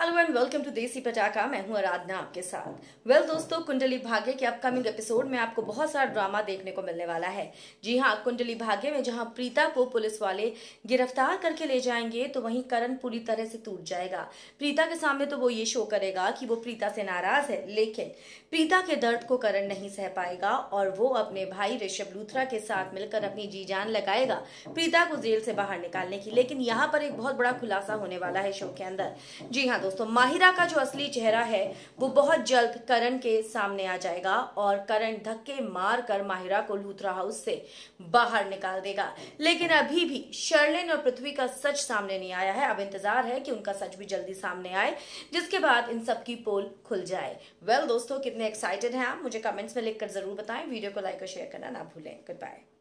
hello and welcome to देसी पटाखा मैं हूं आराधना आपके साथ वेल well, दोस्तों कुंडली भाग्य के अपकमिंग एपिसोड में आपको बहुत सारा ड्रामा देखने को मिलने वाला है जी हां कुंडली भाग्य में जहां प्रीता को पुलिस वाले गिरफ्तार करके ले जाएंगे तो वहीं करण पूरी तरह से टूट जाएगा प्रीता के सामने तो वो ये शो करेगा कि वो प्रीता से नाराज है लेकिन प्रीता के दर्द को करण नहीं सह पाएगा और वो अपने भाई ऋषभ लूथरा के साथ मिलकर अपनी जी जान लगाएगा प्रीता को जेल से बाहर निकालने की लेकिन यहाँ पर एक बहुत बड़ा खुलासा होने वाला है शो के अंदर जी हाँ दोस्तों माहिरा का जो असली चेहरा है वो बहुत जल्द करण के सामने आ जाएगा और करण धक्के मार कर माहिरा को लूथरा हाउस से बाहर निकाल देगा लेकिन अभी भी शर्लिन और पृथ्वी का सच सामने नहीं आया है अब इंतजार है कि उनका सच भी जल्दी सामने आए जिसके बाद इन सबकी पोल खुल जाए वेल well, दोस्तों कितने एक्साइटेड हैं आप मुझे कमेंट्स में लिखकर जरूर बताएं वीडियो को लाइक और शेयर करना ना भूलें गुड बाय